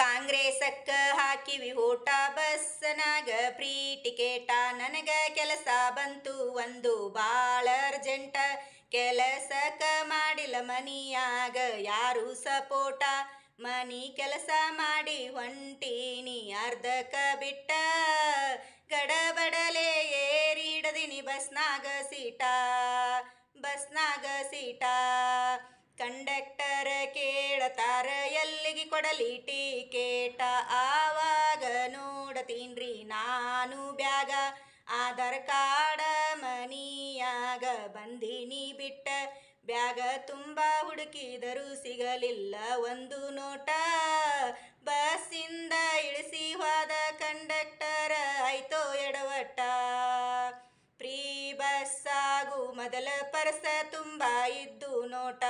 ಕಾಂಗ್ರೆಸಕ್ಕ ಹಾಕಿವಿ ಓಟ ಬಸ್ಸನಾಗ pre ticket ನನಗ ಕೆಲಸ ಬಂತು ಒಂದು ಭಾಳ ಅರ್ಜೆಂಟ ಕೆಲಸಕ್ಕ ಮಾಡಿಲ್ಲ ಮನಿಯಾಗ ಯಾರು ಸಪೋಟ ಮನಿ ಕೆಲಸ ಮಾಡಿ ಹೊಂಟೀನಿ ಅರ್ಧಕ ಬಿಟ್ಟ ಗಡಬಡಲೆ ಏರಿ ಹಿಡದಿನಿ ಬಸ್ನಾಗ ಸೀಟ ಬಸ್ನಾಗ ಸೀಟ ಕಂಡಕ್ಟರ್ ಕೇಳತಾರ ಕಲ್ಲಿಗೆ ಕೊಡಲಿ ಟಿಕೆಟ ಆವಾಗ ನೋಡತೀನ್ರಿ ನಾನು ಬ್ಯಾಗ ಆಧಾರ್ ಕಾರ್ಡ ಮನಿಯಾಗ ಬಂದಿನಿ ಬಿಟ್ಟ ಬ್ಯಾಗ ತುಂಬ ಹುಡುಕಿದರೂ ಸಿಗಲಿಲ್ಲ ಒಂದು ನೋಟ ಬಸ್ಸಿಂದ ಇಳಿಸಿ ಹೋದ ಕಂಡಕ್ಟರ್ ಆಯ್ತೋ ಎಡವಟ್ಟ ಪ್ರೀ ಬಸ್ಸಾಗು ಮೊದಲ ಪರ್ಸ ತುಂಬ ಇದ್ದು ನೋಟ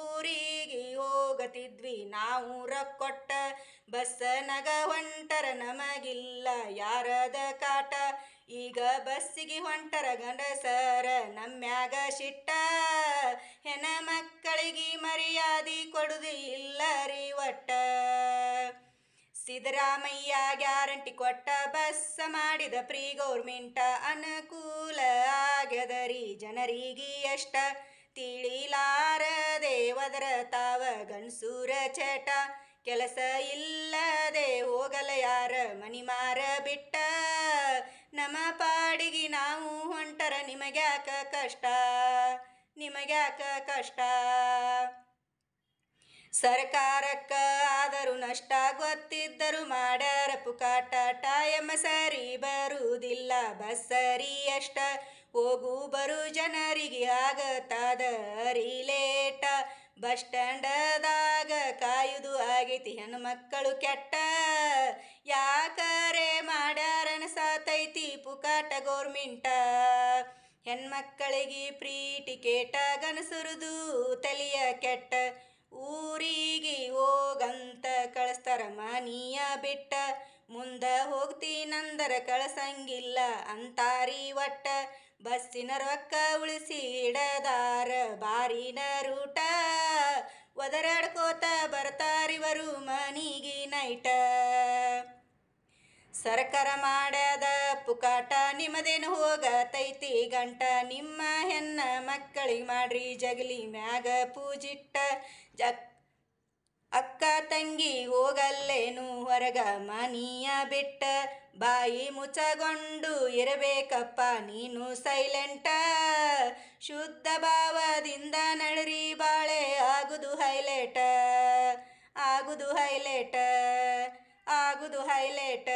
ಊರಿ ಹೋಗತಿದ್ವಿ ನಾವು ಕೊಟ್ಟ ಬಸ್ಸನಗ ಹೊಂಟರ ನಮಗಿಲ್ಲ ಯಾರದ ಕಾಟ ಈಗ ಬಸ್ಸಿಗೆ ಹೊಂಟರ ಗಂಡಸರ ನಮ್ಯಾಗ ಶಿಟ್ಟ ಹೆಣ ಮಕ್ಕಳಿಗೆ ಮರ್ಯಾದೆ ಕೊಡುದು ಇಲ್ಲ ರೀ ಸಿದ್ದರಾಮಯ್ಯ ಗ್ಯಾರಂಟಿ ಕೊಟ್ಟ ಬಸ್ ಮಾಡಿದ ಪ್ರೀ ಗೌರ್ಮೆಂಟ ಅನುಕೂಲ ಆಗದರಿ ಜನರಿಗೆ ಎಷ್ಟ ತಿಳಿಲಾ ಮದರ ತಾವ ಗಣಸೂರ ಚಟ ಕೆಲಸ ಇಲ್ಲದೆ ಹೋಗಲ ಯಾರ ಮಾರ ಬಿಟ್ಟ ನಮ್ಮ ಪಾಡಿಗೆ ನಾವು ಹೊಂಟರ ನಿಮಗ್ಯಾಕ ಕಷ್ಟ ನಿಮಗ್ಯಾಕ ಕಷ್ಟ ಸರ್ಕಾರಕ್ಕ ಆದರೂ ನಷ್ಟ ಗೊತ್ತಿದ್ದರು ಮಾಡರ ಪುಕಾಟ ಟಯಮ ಸರಿ ಬರುವುದಿಲ್ಲ ಬಸ್ ಸರಿ ಅಷ್ಟ ಹೋಗು ಬರು ಜನರಿಗೆ ರೀ ಲೇಟ ಬಸ್ ಸ್ಟ್ಯಾಂಡದಾಗ ಕಾಯುದು ಆಗೈತಿ ಹೆಣ್ಮಕ್ಕಳು ಕೆಟ್ಟ ಯಾಕರೆ ಮಾಡ್ಯಾರನ ಸಾತೈತಿ ಪುಕಾಟ ಗೋರ್ಮೆಂಟ ಹೆಣ್ಮಕ್ಕಳಿಗೆ ಫ್ರೀ ಟಿಕೆಟ ಗನಸುರುದು ತಲಿಯ ಕೆಟ್ಟ ಊರಿಗೆ ಹೋಗಂತ ಕಳಿಸ್ತಾರ ಮನೀಯ ಬಿಟ್ಟ ಮುಂದ ನಂದರ ಕಳಸಂಗಿಲ್ಲ ಅಂತಾರಿ ಒಟ್ಟ ಬಸ್ಸಿನ ರೊಕ್ಕ ಉಳಿಸಿ ಇಡದಾರ ಬಾರಿನ ಒದರಾಡ್ಕೋತ ಬರ್ತಾರಿವರು ಮನಿಗಿ ನೈಟ ಸರ್ಕಾರ ಮಾಡದ ಪುಕಾಟ ನಿಮ್ಮದೇನು ಹೋಗತೈತಿ ಗಂಟ ನಿಮ್ಮ ಹೆಣ್ಣ ಮಕ್ಕಳಿಗೆ ಮಾಡ್ರಿ ಜಗಲಿ ಮ್ಯಾಗ ಪೂಜಿಟ್ಟ ಜಕ್ ಅಕ್ಕ ತಂಗಿ ಹೋಗಲ್ಲೇನು ಹೊರಗ ಮನಿಯ ಬಿಟ್ಟ ಬಾಯಿ ಮುಚ್ಚಗೊಂಡು ಇರಬೇಕಪ್ಪ ನೀನು ಸೈಲೆಂಟ ಶುದ್ಧ ಭಾವದಿಂದ ನಳ್ರಿ ಬಾಳ ಆಗುದು ಹೈಲೈಟ್ ಆಗುದು ಹೈಲೈಟ್ ಆಗುದು ಹೈಲೈಟ್